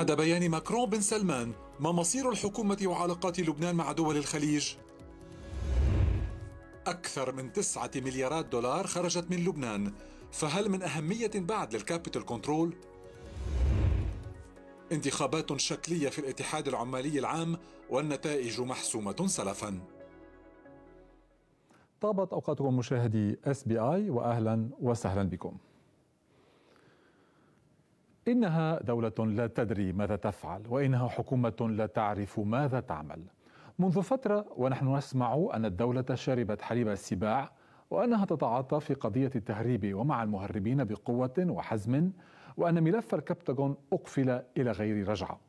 بعد بيان ماكرون بن سلمان ما مصير الحكومة وعلاقات لبنان مع دول الخليج أكثر من تسعة مليارات دولار خرجت من لبنان فهل من أهمية بعد للكابيتال كنترول؟ انتخابات شكلية في الاتحاد العمالي العام والنتائج محسومة سلفا طابت أوقاتكم مشاهدي اس بي اي وأهلا وسهلا بكم إنها دولة لا تدري ماذا تفعل وإنها حكومة لا تعرف ماذا تعمل منذ فترة ونحن نسمع أن الدولة شربت حليب السباع وأنها تتعاطى في قضية التهريب ومع المهربين بقوة وحزم وأن ملف الكبتاغون أقفل إلى غير رجعة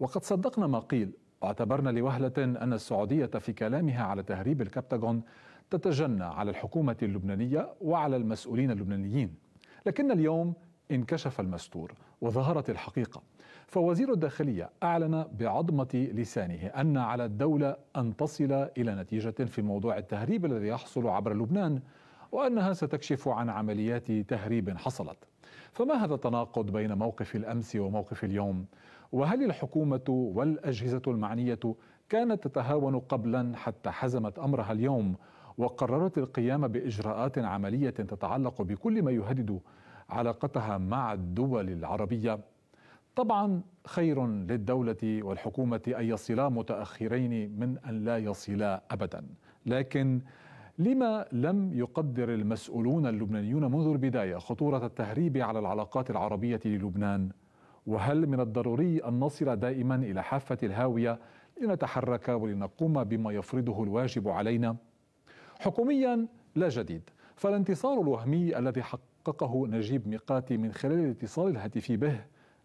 وقد صدقنا ما قيل واعتبرنا لوهلة أن السعودية في كلامها على تهريب الكبتاغون تتجنى على الحكومة اللبنانية وعلى المسؤولين اللبنانيين لكن اليوم انكشف المستور وظهرت الحقيقه فوزير الداخليه اعلن بعظمه لسانه ان على الدوله ان تصل الى نتيجه في موضوع التهريب الذي يحصل عبر لبنان وانها ستكشف عن عمليات تهريب حصلت فما هذا التناقض بين موقف الامس وموقف اليوم وهل الحكومه والاجهزه المعنيه كانت تتهاون قبلا حتى حزمت امرها اليوم وقررت القيام باجراءات عمليه تتعلق بكل ما يهدد علاقتها مع الدول العربيه طبعا خير للدوله والحكومه ان يصلا متاخرين من ان لا يصلا ابدا لكن لما لم يقدر المسؤولون اللبنانيون منذ البدايه خطوره التهريب على العلاقات العربيه للبنان وهل من الضروري ان نصل دائما الى حافه الهاويه لنتحرك ولنقوم بما يفرضه الواجب علينا حكوميا لا جديد فالانتصار الوهمي الذي حقق حققه نجيب ميقاتي من خلال الاتصال الهاتفي به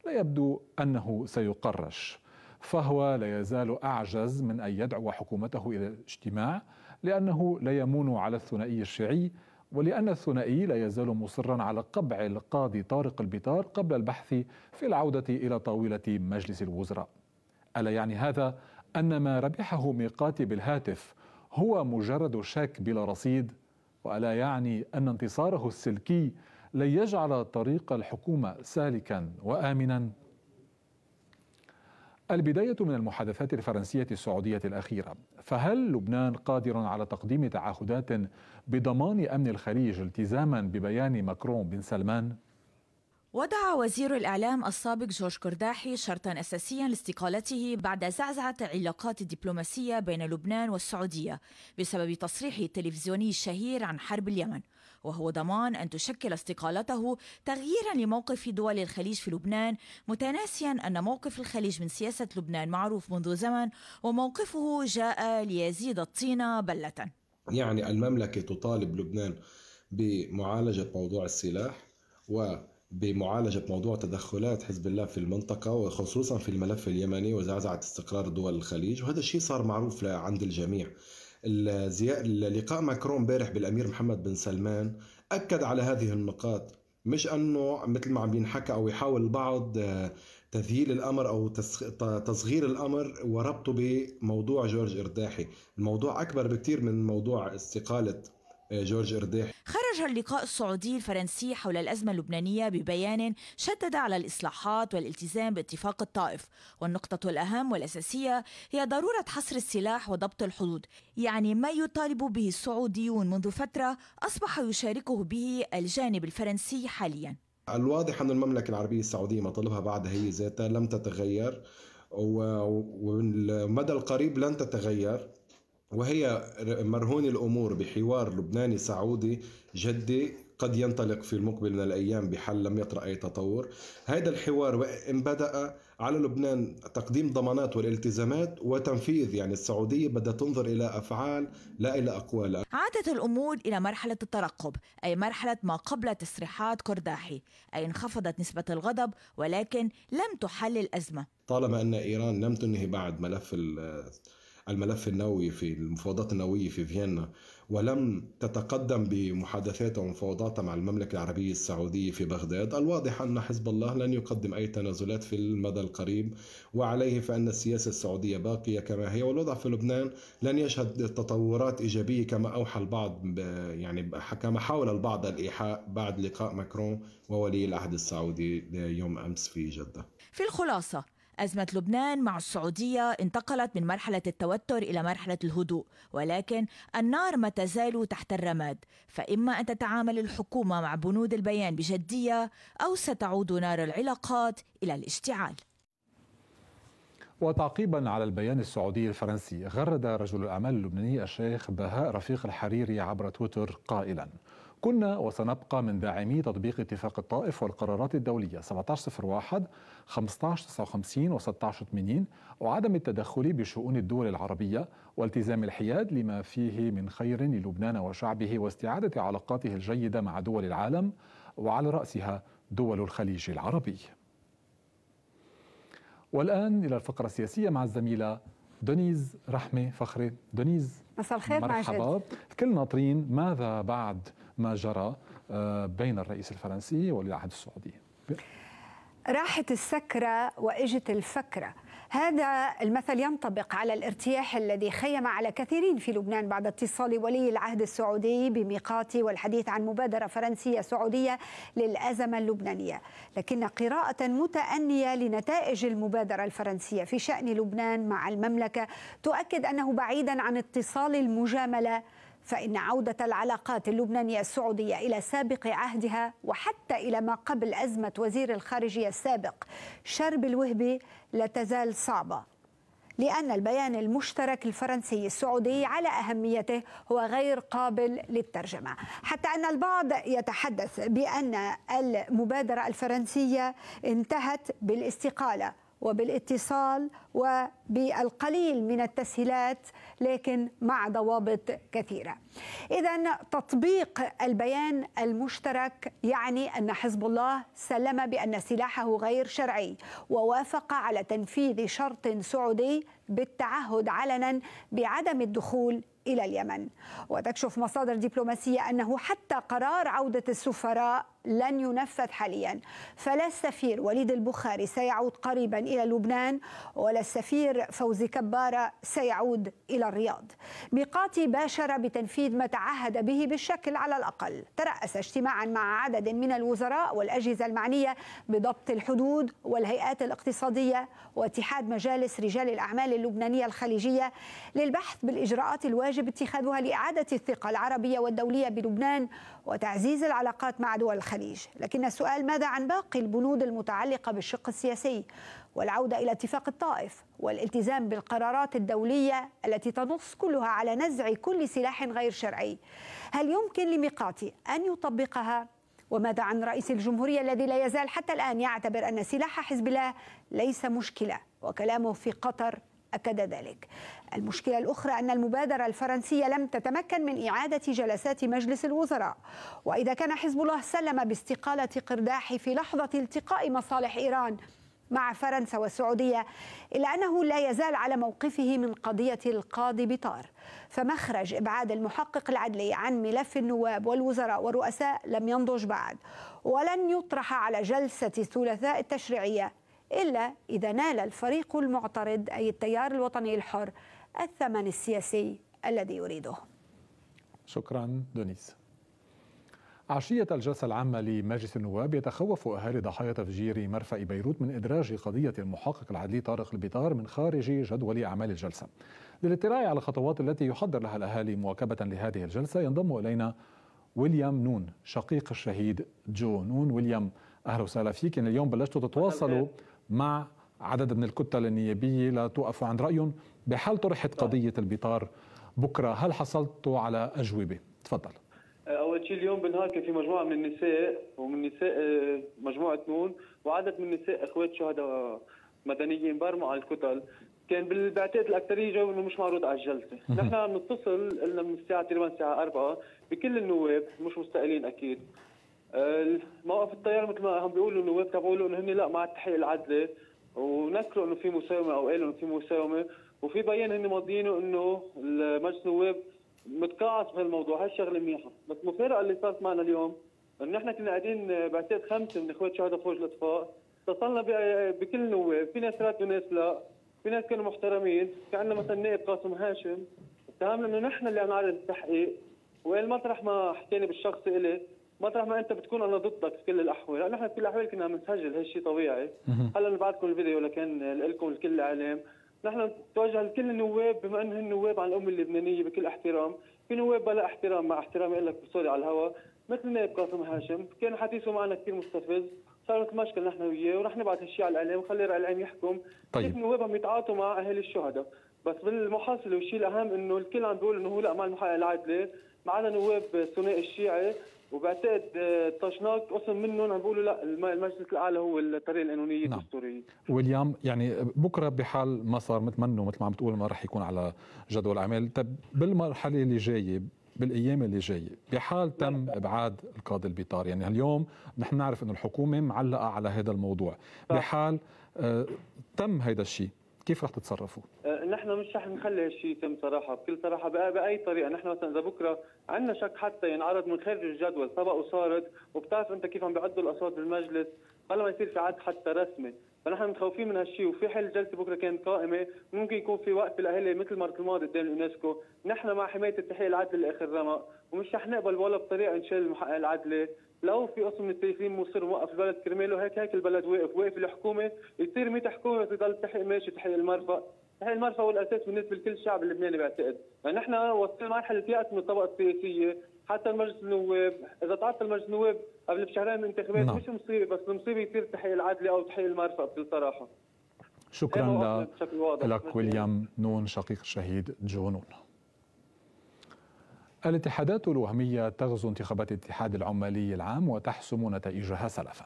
لا يبدو انه سيقرش فهو لا يزال اعجز من ان يدعو حكومته الى الاجتماع لانه لا يمون على الثنائي الشيعي ولأن الثنائي لا يزال مصرا على قبع القاضي طارق البطار قبل البحث في العودة إلى طاولة مجلس الوزراء ألا يعني هذا أن ما ربحه ميقاتي بالهاتف هو مجرد شك بلا رصيد وألا يعني أن انتصاره السلكي لن يجعل طريق الحكومة سالكا وآمنا البداية من المحادثات الفرنسية السعودية الأخيرة فهل لبنان قادر على تقديم تعهدات بضمان أمن الخليج التزاما ببيان ماكرون بن سلمان؟ وضع وزير الإعلام السابق جورج كرداحي شرطا أساسيا لاستقالته بعد زعزعة العلاقات الدبلوماسية بين لبنان والسعودية بسبب تصريحه التلفزيوني الشهير عن حرب اليمن وهو ضمان أن تشكل استقالته تغييرا لموقف دول الخليج في لبنان متناسيا أن موقف الخليج من سياسة لبنان معروف منذ زمن وموقفه جاء ليزيد الطين بلة يعني المملكة تطالب لبنان بمعالجة موضوع السلاح و بمعالجة موضوع تدخلات حزب الله في المنطقة وخصوصا في الملف اليمني وزعزعة استقرار دول الخليج وهذا الشيء صار معروف عند الجميع اللقاء ماكرون بارح بالأمير محمد بن سلمان أكد على هذه النقاط مش أنه مثل ما عم بينحكى أو يحاول البعض آه، تذهيل الأمر أو تصغير الأمر وربطه بموضوع جورج إرداحي الموضوع أكبر بكثير من موضوع استقالة جورج إرداح خرج اللقاء السعودي الفرنسي حول الأزمة اللبنانية ببيان شدد على الإصلاحات والالتزام باتفاق الطائف والنقطة الأهم والأساسية هي ضرورة حصر السلاح وضبط الحدود يعني ما يطالب به السعوديون منذ فترة أصبح يشاركه به الجانب الفرنسي حاليا الواضح أن المملكة العربية السعودية مطالبها بعد هي ذاتها لم تتغير والمدى القريب لن تتغير وهي مرهون الامور بحوار لبناني سعودي جدي قد ينطلق في المقبل من الايام بحل لم يطرا اي تطور، هذا الحوار وان بدا على لبنان تقديم ضمانات والالتزامات وتنفيذ يعني السعوديه بدها تنظر الى افعال لا الى اقوال. عادت الامور الى مرحله الترقب، اي مرحله ما قبل تصريحات قرداحي، اي انخفضت نسبه الغضب ولكن لم تحل الازمه. طالما ان ايران لم تنهي بعد ملف الملف النووي في المفاوضات النووية في فيينا ولم تتقدم بمحادثاتها ومفاوضاتها مع المملكة العربية السعودية في بغداد الواضح أن حزب الله لن يقدم أي تنازلات في المدى القريب وعليه فأن السياسة السعودية باقية كما هي والوضع في لبنان لن يشهد تطورات إيجابية كما أوحى البعض يعني كما حاول البعض الإيحاء بعد لقاء ماكرون وولي العهد السعودي يوم أمس في جدة في الخلاصة أزمة لبنان مع السعودية انتقلت من مرحلة التوتر إلى مرحلة الهدوء، ولكن النار ما تزال تحت الرماد، فإما أن تتعامل الحكومة مع بنود البيان بجدية أو ستعود نار العلاقات إلى الاشتعال. وتعقيبا على البيان السعودي الفرنسي غرد رجل الأعمال اللبناني الشيخ بهاء رفيق الحريري عبر تويتر قائلا: كنا وسنبقى من داعمي تطبيق اتفاق الطائف والقرارات الدولية 1701 1559 و 1680 وعدم التدخل بشؤون الدول العربية والتزام الحياد لما فيه من خير للبنان وشعبه واستعادة علاقاته الجيدة مع دول العالم وعلى رأسها دول الخليج العربي والآن إلى الفقرة السياسية مع الزميلة دونيز رحمة فخري دونيز مساء الخير مرحبا كل ناطرين ماذا بعد ما جرى آه، بين الرئيس الفرنسي ولي العهد السعودي راحت السكرة وإجت الفكرة هذا المثل ينطبق على الارتياح الذي خيم على كثيرين في لبنان بعد اتصال ولي العهد السعودي بميقاتي والحديث عن مبادرة فرنسية سعودية للأزمة اللبنانية لكن قراءة متأنية لنتائج المبادرة الفرنسية في شأن لبنان مع المملكة تؤكد أنه بعيدا عن اتصال المجاملة فإن عودة العلاقات اللبنانية السعودية إلى سابق عهدها وحتى إلى ما قبل أزمة وزير الخارجية السابق شرب الوهبي لا تزال صعبة لأن البيان المشترك الفرنسي السعودي على أهميته هو غير قابل للترجمة حتى أن البعض يتحدث بأن المبادرة الفرنسية انتهت بالاستقالة وبالاتصال وبالقليل من التسهيلات لكن مع ضوابط كثيره. اذا تطبيق البيان المشترك يعني ان حزب الله سلم بان سلاحه غير شرعي ووافق على تنفيذ شرط سعودي بالتعهد علنا بعدم الدخول الى اليمن وتكشف مصادر دبلوماسيه انه حتى قرار عوده السفراء لن ينفذ حاليا فلا السفير وليد البخاري سيعود قريبا إلى لبنان ولا السفير فوزي كبارة سيعود إلى الرياض ميقاتي باشر بتنفيذ ما تعهد به بالشكل على الأقل ترأس اجتماعا مع عدد من الوزراء والأجهزة المعنية بضبط الحدود والهيئات الاقتصادية واتحاد مجالس رجال الأعمال اللبنانية الخليجية للبحث بالإجراءات الواجب اتخاذها لإعادة الثقة العربية والدولية بلبنان وتعزيز العلاقات مع دول الخليج لكن السؤال ماذا عن باقي البنود المتعلقة بالشق السياسي والعودة إلى اتفاق الطائف والالتزام بالقرارات الدولية التي تنص كلها على نزع كل سلاح غير شرعي هل يمكن لميقاتي أن يطبقها؟ وماذا عن رئيس الجمهورية الذي لا يزال حتى الآن يعتبر أن سلاح حزب الله ليس مشكلة وكلامه في قطر أكد ذلك المشكلة الأخرى أن المبادرة الفرنسية لم تتمكن من إعادة جلسات مجلس الوزراء وإذا كان حزب الله سلم باستقالة قرداحي في لحظة التقاء مصالح إيران مع فرنسا والسعودية إلا أنه لا يزال على موقفه من قضية القاضي بطار فمخرج إبعاد المحقق العدلي عن ملف النواب والوزراء والرؤساء لم ينضج بعد ولن يطرح على جلسة الثلاثاء التشريعية إلا إذا نال الفريق المعترض أي التيار الوطني الحر الثمن السياسي الذي يريده شكرا دونيس عشية الجلسة العامة لمجلس النواب يتخوف أهالي ضحايا تفجير مرفأ بيروت من إدراج قضية المحقق العدلي طارق البيطار من خارج جدول أعمال الجلسة للاطلاع على الخطوات التي يحضر لها الأهالي مواكبة لهذه الجلسة ينضم إلينا ويليام نون شقيق الشهيد جو نون ويليام أهلا وسهلا فيك اليوم بلشتوا تتواصلوا مع عدد من الكتل النيابية لتوقفوا عند رأيهم بحال طرحت قضية البطار بكرة هل حصلتوا على أجوبة؟ تفضل أه، اول شيء اليوم بالنهار كان في مجموعه من النساء ومن نساء أه، مجموعه نون وعدد من النساء اخوات شهداء مدنيين برموا على الكتل كان بعتقد الاكثريه جاوبوا انه مش معروض على الجلسه، نحن عم نتصل قلنا من الساعه تقريبا الساعه 4 بكل النواب مش مستقلين اكيد، موقف التيار مثل ما هم بيقولوا النواب تبعوا انه هن لا مع التحقيق العدلي ونكروا انه في مساومه او قالوا انه في مساومه وفي بيان هن ماضيينه انه مجلس النواب متقاعس بهالموضوع هاي الشغله منيحه بس المفارقه اللي صارت معنا اليوم انه نحن كنا قاعدين آه، بعتقد خمسه من اخوات شهداء فوج الاطفاء اتصلنا آه، بكل النواب في ناس رات وناس لا في ناس كانوا محترمين في عندنا مثلا نائب قاسم هاشم اتهمنا انه نحن اللي عم نعرض التحقيق وقال مطرح ما حكينا بالشخص الي مطرح ما انت بتكون انا ضدك بكل الاحوال، نحن بكل الاحوال كنا عم نسجل هالشيء طبيعي، هلا نبعتكم الفيديو لكان لكم الكل الاعلام، نحن نتوجه لكل النواب بما انه النواب عن الامه اللبنانيه بكل احترام، في نواب بلا احترام مع احترامي لك سوري على الهواء، مثل نائب قاسم هاشم، كان حديثه معنا كثير مستفز، صارت مشكله نحن وياه ورح نبعث هالشيء على الاعلام وخلي الاعلام يحكم طيب كيف النواب عم يتعاطوا مع اهالي الشهداء بس بالمحاصله والشيء الاهم انه الكل عم بيقول انه هو لا مع المحقق العدلي معنا نواب ثنائي الشيعي وبعتقد آه، طشناك قسم منهم عم بيقولوا لا المجلس الاعلى هو الطريقه القانونيه نعم. الدستوريه وليام يعني بكره بحال ما صار متمنوا مثل ما عم تقول ما رح يكون على جدول اعمال طب بالمرحله اللي جايه بالايام اللي جايه بحال تم نعم. ابعاد القاضي البيطار يعني اليوم نحن نعرف انه الحكومه معلقه على هذا الموضوع نعم. بحال آه تم هذا الشيء كيف رح تتصرفوا؟ آه، نحن مش رح نخلي هالشيء يتم صراحه بكل صراحه باي طريقه نحن مثلا اذا بكره عندنا شك حتى ينعرض من خارج الجدول سبق وصارت وبتعرف انت كيف عم بيعدوا الاصوات بالمجلس قبل ما يصير في عد حتى رسمي فنحن متخوفين من هالشيء وفي حل جلسه بكره كانت قائمه ممكن يكون في وقت الاهلي مثل مرة الماضي قدام اليونسكو نحن مع حمايه التحقيق العدل لاخر رمق ومش رح نقبل ولا بطريقه المحقق العدلي لو في قسم من السياسيين مصير موقف البلد كرماله هيك هيك البلد واقف واقف الحكومه يصير متى حكومه تضل تحقق ماشي تحقق المرفأ هي المرفأ والاساس بالنسبه لكل الشعب اللبناني بعتقد، يعني نحن وصلنا لمرحله يأس من الطبقه السياسيه، حتى مجلس النواب، اذا تعطل مجلس النواب قبل بشهرين من الانتخابات نعم. مش مصيبه بس المصيبه يصير تحقيق العدل او تحقيق المرفأ بكل صراحه. شكرا لك ويليام نون شقيق الشهيد جونون. الاتحادات الوهمية تغزو انتخابات الاتحاد العمالي العام وتحسم نتائجها سلفا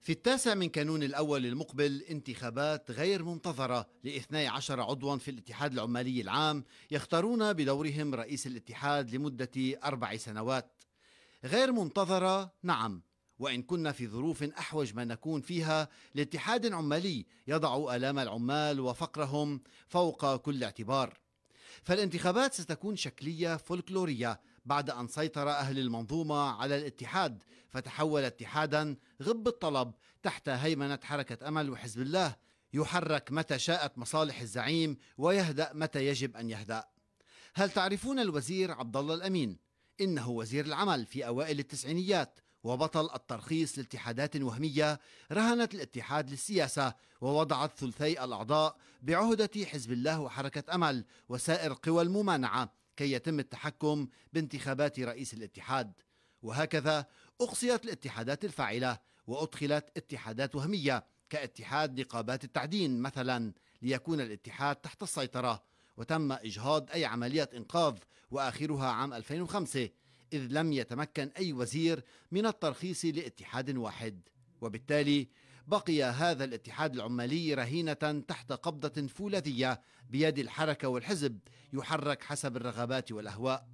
في التاسع من كانون الأول المقبل انتخابات غير منتظرة لاثني عشر عضوا في الاتحاد العمالي العام يختارون بدورهم رئيس الاتحاد لمدة أربع سنوات غير منتظرة نعم وإن كنا في ظروف أحوج ما نكون فيها لاتحاد عمالي يضع آلام العمال وفقرهم فوق كل اعتبار فالانتخابات ستكون شكلية فولكلورية بعد أن سيطر أهل المنظومة على الاتحاد فتحول اتحادا غب الطلب تحت هيمنة حركة أمل وحزب الله يحرك متى شاءت مصالح الزعيم ويهدأ متى يجب أن يهدأ هل تعرفون الوزير عبد الله الأمين؟ إنه وزير العمل في أوائل التسعينيات وبطل الترخيص لاتحادات وهمية رهنت الاتحاد للسياسة ووضعت ثلثي الأعضاء بعهدة حزب الله وحركة أمل وسائر قوى الممانعة كي يتم التحكم بانتخابات رئيس الاتحاد وهكذا أقصيت الاتحادات الفاعلة وأدخلت اتحادات وهمية كاتحاد نقابات التعدين مثلا ليكون الاتحاد تحت السيطرة وتم إجهاض أي عملية إنقاذ وآخرها عام 2005 إذ لم يتمكن أي وزير من الترخيص لاتحاد واحد وبالتالي بقي هذا الاتحاد العمالي رهينة تحت قبضة فولاذية بيد الحركة والحزب يحرك حسب الرغبات والأهواء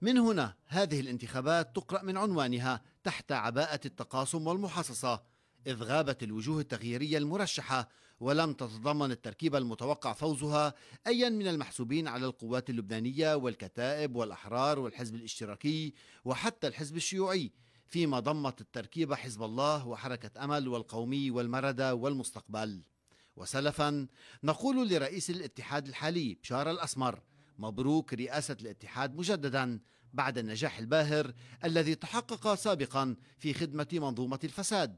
من هنا هذه الانتخابات تقرأ من عنوانها تحت عباءة التقاسم والمحاصصة إذ غابت الوجوه التغييرية المرشحة ولم تتضمن التركيبة المتوقع فوزها أيا من المحسوبين على القوات اللبنانية والكتائب والأحرار والحزب الاشتراكي وحتى الحزب الشيوعي فيما ضمت التركيبة حزب الله وحركة أمل والقومي والمردة والمستقبل وسلفا نقول لرئيس الاتحاد الحالي بشار الأسمر مبروك رئاسة الاتحاد مجددا بعد النجاح الباهر الذي تحقق سابقا في خدمة منظومة الفساد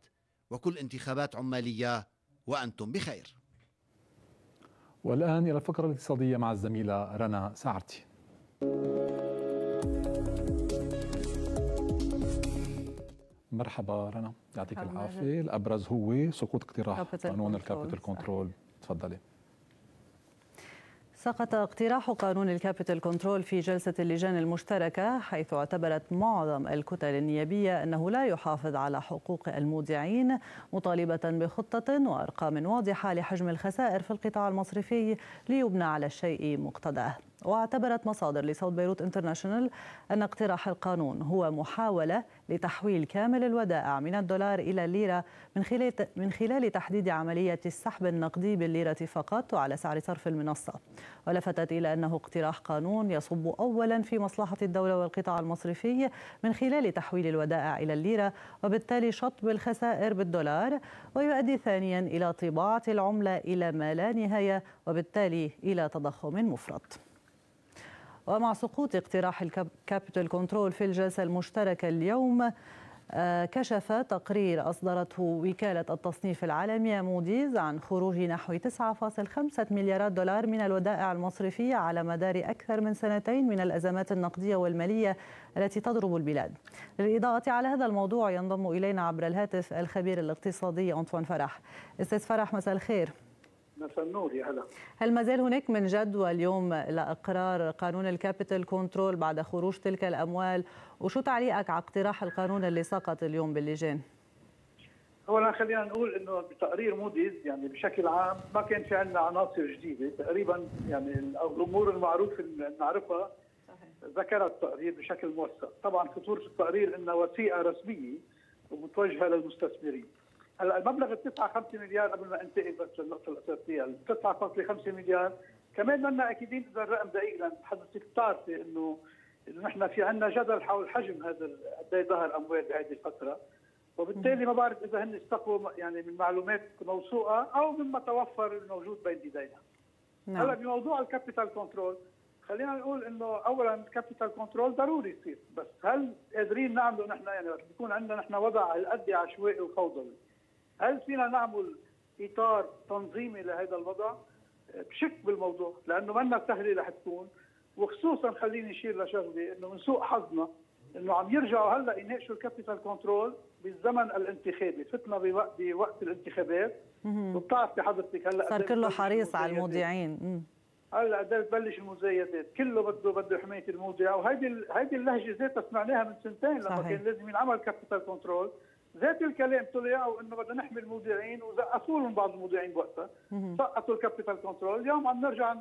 وكل انتخابات عمالية وأنتم بخير والآن إلى الفقرة الاقتصادية مع الزميلة رنا سعرتي مرحبا رنا يعطيك العافية الأبرز هو سقوط اقتراح قانون الكابيتال كنترول تفضلي سقط اقتراح قانون الكابيتال كنترول في جلسة اللجان المشتركة حيث اعتبرت معظم الكتل النيابية أنه لا يحافظ على حقوق المودعين مطالبة بخطة وأرقام واضحة لحجم الخسائر في القطاع المصرفي ليبنى على الشيء مقتضاه واعتبرت مصادر لصوت بيروت انترناشونال أن اقتراح القانون هو محاولة لتحويل كامل الودائع من الدولار إلى الليرة من خلال من خلال تحديد عملية السحب النقدي بالليرة فقط وعلى سعر صرف المنصة ولفتت إلى أنه اقتراح قانون يصب أولا في مصلحة الدولة والقطاع المصرفي من خلال تحويل الودائع إلى الليرة وبالتالي شطب الخسائر بالدولار ويؤدي ثانيا إلى طباعة العملة إلى ما لا نهاية وبالتالي إلى تضخم مفرط ومع سقوط اقتراح الكابيتال كنترول في الجلسة المشتركة اليوم آه، كشف تقرير أصدرته وكالة التصنيف العالمية موديز عن خروج نحو 9.5 مليارات دولار من الودائع المصرفية على مدار أكثر من سنتين من الأزمات النقدية والمالية التي تضرب البلاد للإضاءة على هذا الموضوع ينضم إلينا عبر الهاتف الخبير الاقتصادي أنطوان فرح أستاذ فرح مساء الخير مساء النور يا هلا هل ما زال هناك من جدوى اليوم لاقرار قانون الكابيتال كنترول بعد خروج تلك الاموال وشو تعليقك على اقتراح القانون اللي سقط اليوم باللجان؟ اولا خلينا نقول انه بتقرير موديز يعني بشكل عام ما كان في عندنا عناصر جديده تقريبا يعني الامور المعروفه اللي نعرفها ذكرت التقرير بشكل موثق طبعا خطوره التقرير انها وثيقه رسميه ومتوجهه للمستثمرين هلا المبلغ ال 9.5 مليار قبل ما انتقل بس للنقطه الاساسيه ال 9.5 مليار كمان منا اكيدين اذا الرقم دقيق لان حضرتك بتعرفي انه نحن في عندنا جدل حول حجم هذا قد ايه ظهر اموال بهذه الفتره وبالتالي ما بعرف اذا هن استقوا يعني من معلومات موثوقه او مما توفر الموجود بين ايدينا. نعم. هلا بموضوع الكابيتال كنترول خلينا نقول انه اولا الكابيتال كنترول ضروري يصير بس هل قادرين نعمله نحن يعني وقت بيكون عندنا نحن وضع هالقد عشوائي وفوضوي هل فينا نعمل اطار تنظيمي لهذا الوضع؟ آه، بشك بالموضوع لانه منا سهله رح تكون وخصوصا خليني اشير لشغله انه من سوء حظنا انه عم يرجعوا هلا يناقشوا الكابيتال كنترول بالزمن الانتخابي، فتنا بوقت, بوقت الانتخابات وبتعرفي حضرتك هلا صار كله حريص على المذيعين هلا قد بتبلش المزايدات، كله بده بده حمايه المودع وهيدي هيدي اللهجه ذاتها سمعناها من سنتين لما صحيح. كان لازم ينعمل كابيتال كنترول ذات الكلام طلعوا انه بدنا نحمي المودعين وزقفوا لهم بعض المودعين بوقتها سقطوا الكابيتال كنترول اليوم عم نرجع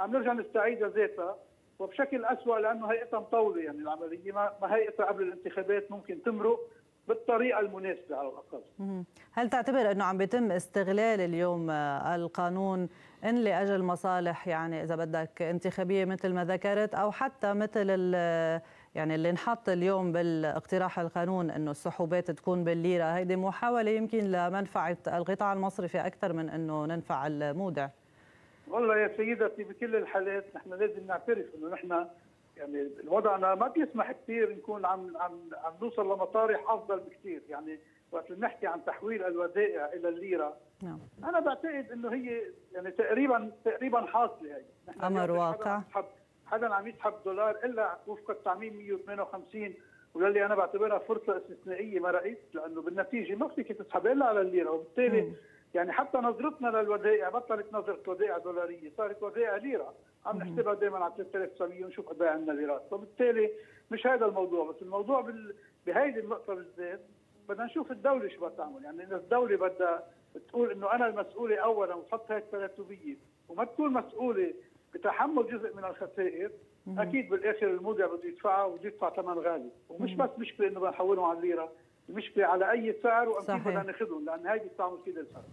عم نرجع نستعيدها ذاتها وبشكل اسوء لانه هيئتها مطوله يعني العمليه ما هيئتها قبل الانتخابات ممكن تمرق بالطريقه المناسبه على الاقل. هل تعتبر انه عم بيتم استغلال اليوم آه، القانون ان لاجل مصالح يعني اذا بدك انتخابيه مثل ما ذكرت او حتى مثل يعني اللي انحط اليوم بالاقتراح القانون انه السحوبات تكون بالليره هيدي محاوله يمكن لمنفعه القطاع المصرفي اكثر من انه ننفع المودع والله يا سيدتي بكل الحالات نحن لازم نعترف انه نحن يعني وضعنا ما بيسمح كثير نكون عم عم عم نوصل لمطارح افضل بكثير يعني وقت بنحكي عن تحويل الودائع الى الليره نعم انا بعتقد انه هي يعني تقريبا تقريبا حاصله هي امر واقع حدا عم يسحب دولار الا وفق التعميم 158 واللي انا بعتبرها فرصه استثنائيه مرقت لانه بالنتيجه ما فيك تسحب الا على الليره وبالتالي يعني حتى نظرتنا للودائع بطلت نظره ودائع دولاريه صارت ودائع ليره عم نحسبها دائما على 3900 ونشوف قد ايه عندنا ليرات فبالتالي مش هذا الموضوع بس الموضوع بال... بهيدي النقطه بالذات بدنا نشوف الدوله شو بدها تعمل يعني اذا الدوله بدها تقول انه انا المسؤوله اولا وتحط هيك تلاتوبيه وما تكون مسؤوله بتحمل جزء من الخسائر اكيد بالاخر المودع بده يدفعها وبده يدفع ثمن غالي ومش بس مشكله انه بنحولهم على الليره المشكله على اي سعر وامتى بدنا ناخذهم لان هاي بتعمل فيها الفرق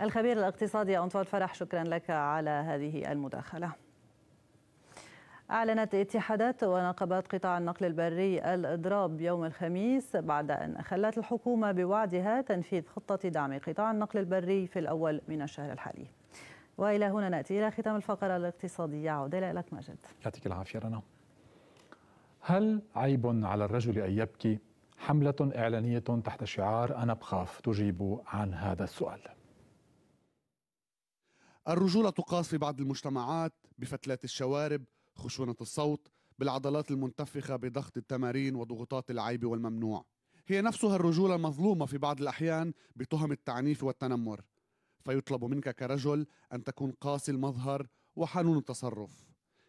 الخبير الاقتصادي انطوان فرح شكرا لك على هذه المداخله أعلنت اتحادات ونقابات قطاع النقل البري الإضراب يوم الخميس بعد أن أخلت الحكومة بوعدها تنفيذ خطة دعم قطاع النقل البري في الأول من الشهر الحالي والى هنا ناتي الى ختام الفقره الاقتصاديه عوده لك ماجد يعطيك العافيه رنا هل عيب على الرجل ان يبكي حمله اعلانيه تحت شعار انا بخاف تجيب عن هذا السؤال الرجوله تقاس في بعض المجتمعات بفتلات الشوارب خشونه الصوت بالعضلات المنتفخه بضغط التمارين وضغوطات العيب والممنوع هي نفسها الرجوله المظلومه في بعض الاحيان بتهم التعنيف والتنمر فيطلب منك كرجل أن تكون قاسي المظهر وحنون التصرف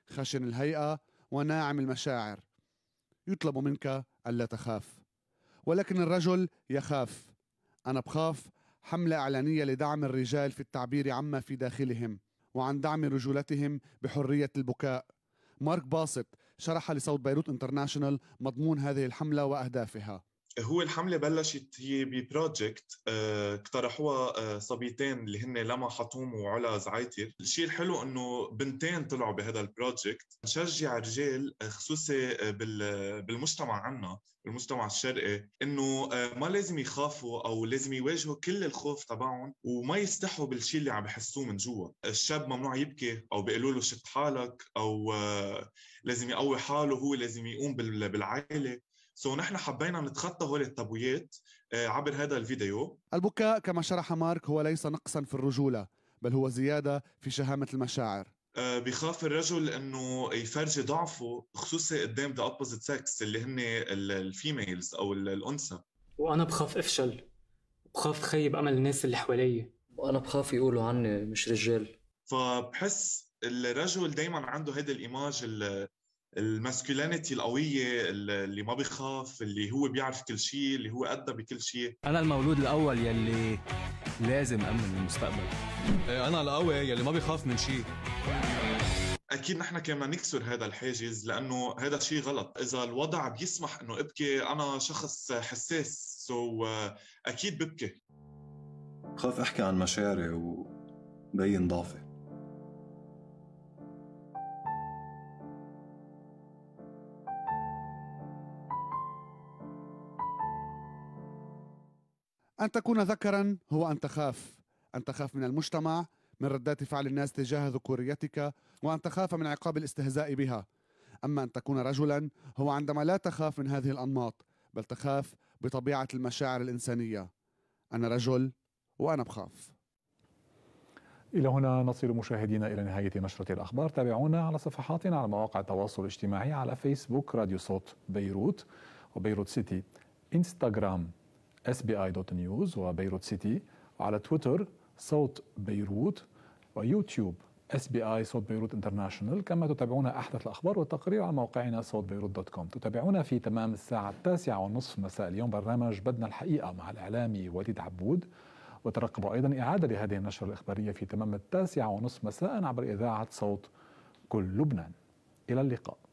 خشن الهيئة وناعم المشاعر يطلب منك ألا تخاف ولكن الرجل يخاف أنا بخاف حملة إعلانية لدعم الرجال في التعبير عما في داخلهم وعن دعم رجولتهم بحرية البكاء مارك باسط شرح لصوت بيروت انترناشونال مضمون هذه الحملة وأهدافها هو الحمله بلشت هي ببروجكت آه، اقترحوها آه، صبيتين اللي هن لما حطوم وعلا زعيتر الشيء الحلو انه بنتين طلعوا بهذا البروجكت نشجع الرجال آه، خصوصي بالمجتمع عنا بالمجتمع الشرقي انه ما لازم يخافوا او لازم يواجهوا كل الخوف تبعهم وما يستحوا بالشيء اللي عم بحسوه من جوا الشاب ممنوع يبكي او بيقولوا له شد حالك او لازم يقوي حاله هو لازم يقوم بالعائله سو نحن حبينا نتخطى هول التابويات آه، عبر هذا الفيديو البكاء كما شرح مارك هو ليس نقصا في الرجولة بل هو زيادة في شهامة المشاعر آه، بخاف الرجل انه يفرجي ضعفه خصوصي قدام ذا اوبوزيت سكس اللي هن الفيميلز او الانثى وانا بخاف افشل بخاف خيب امل الناس اللي حوالي وانا بخاف يقولوا عني مش رجال فبحس الرجل دائما عنده هيدا الايماج الماسكولينيتي القويه اللي ما بيخاف اللي هو بيعرف كل شيء اللي هو قدها بكل شيء انا المولود الاول يلي لازم امن المستقبل إيه، انا القوي يلي ما بيخاف من شيء اكيد نحن كمان نكسر هذا الحاجز لانه هذا شيء غلط اذا الوضع بيسمح انه ابكي انا شخص حساس سو so, آه، اكيد ببكي خاف احكي عن مشاعري وبين ضعفي أن تكون ذكرا هو أن تخاف أن تخاف من المجتمع من ردات فعل الناس تجاه ذكوريتك وأن تخاف من عقاب الاستهزاء بها أما أن تكون رجلا هو عندما لا تخاف من هذه الأنماط بل تخاف بطبيعة المشاعر الإنسانية أنا رجل وأنا بخاف إلى هنا نصل مشاهدينا إلى نهاية نشرة الأخبار تابعونا على صفحاتنا على مواقع التواصل الاجتماعي على فيسبوك راديو صوت بيروت وبيروت سيتي إنستغرام اس بي اي دوت نيوز وبيروت سيتي وعلى تويتر صوت بيروت ويوتيوب اس بي اي صوت بيروت انترناشونال كما تتابعونا احدث الاخبار والتقارير على موقعنا صوت بيروت دوت كوم تتابعونا في تمام الساعه التاسعة ونصف مساء اليوم برنامج بدنا الحقيقه مع الاعلامي وليد عبود وترقبوا ايضا اعاده لهذه النشره الاخباريه في تمام التاسعة ونصف مساء عبر اذاعه صوت كل لبنان الى اللقاء